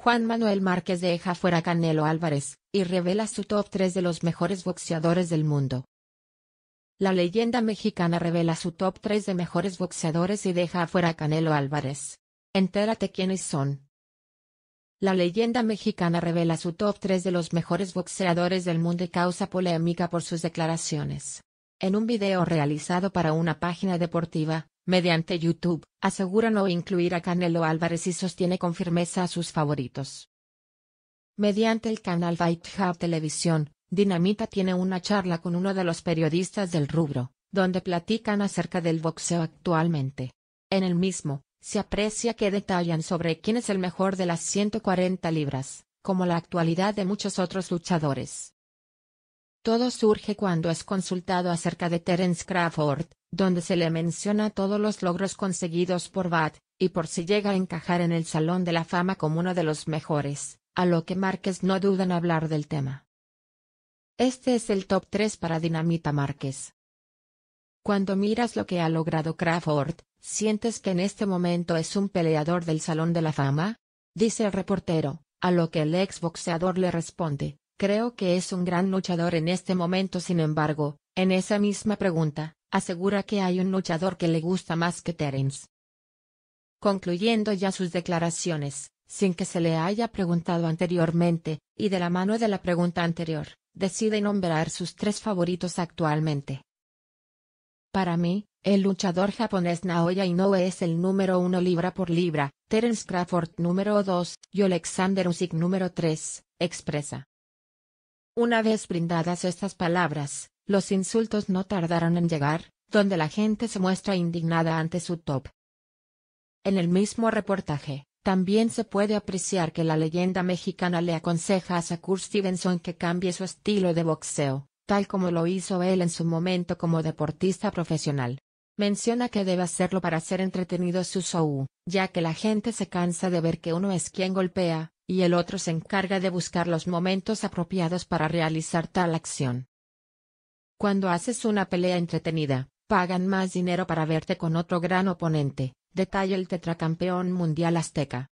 Juan Manuel Márquez deja fuera Canelo Álvarez, y revela su top 3 de los mejores boxeadores del mundo. La leyenda mexicana revela su top 3 de mejores boxeadores y deja afuera a Canelo Álvarez. Entérate quiénes son. La leyenda mexicana revela su top 3 de los mejores boxeadores del mundo y causa polémica por sus declaraciones. En un video realizado para una página deportiva, mediante YouTube, aseguran no incluir a Canelo Álvarez y sostiene con firmeza a sus favoritos. Mediante el canal Fight Hub Televisión, Dinamita tiene una charla con uno de los periodistas del rubro, donde platican acerca del boxeo actualmente. En el mismo, se aprecia que detallan sobre quién es el mejor de las 140 libras, como la actualidad de muchos otros luchadores. Todo surge cuando es consultado acerca de Terence Crawford, donde se le menciona todos los logros conseguidos por Bat, y por si llega a encajar en el Salón de la Fama como uno de los mejores, a lo que Márquez no duda en hablar del tema. Este es el top 3 para Dinamita Márquez. Cuando miras lo que ha logrado Crawford, ¿sientes que en este momento es un peleador del Salón de la Fama? Dice el reportero, a lo que el ex boxeador le responde, Creo que es un gran luchador en este momento, sin embargo, en esa misma pregunta, asegura que hay un luchador que le gusta más que Terence. Concluyendo ya sus declaraciones, sin que se le haya preguntado anteriormente, y de la mano de la pregunta anterior, decide nombrar sus tres favoritos actualmente. Para mí, el luchador japonés Naoya Inoue es el número uno libra por libra, Terence Crawford número dos, y Alexander Usyk número tres, expresa. Una vez brindadas estas palabras, los insultos no tardaron en llegar, donde la gente se muestra indignada ante su top. En el mismo reportaje, también se puede apreciar que la leyenda mexicana le aconseja a Sakur Stevenson que cambie su estilo de boxeo, tal como lo hizo él en su momento como deportista profesional. Menciona que debe hacerlo para ser entretenido su show, ya que la gente se cansa de ver que uno es quien golpea, y el otro se encarga de buscar los momentos apropiados para realizar tal acción. Cuando haces una pelea entretenida, pagan más dinero para verte con otro gran oponente, detalla el tetracampeón mundial azteca.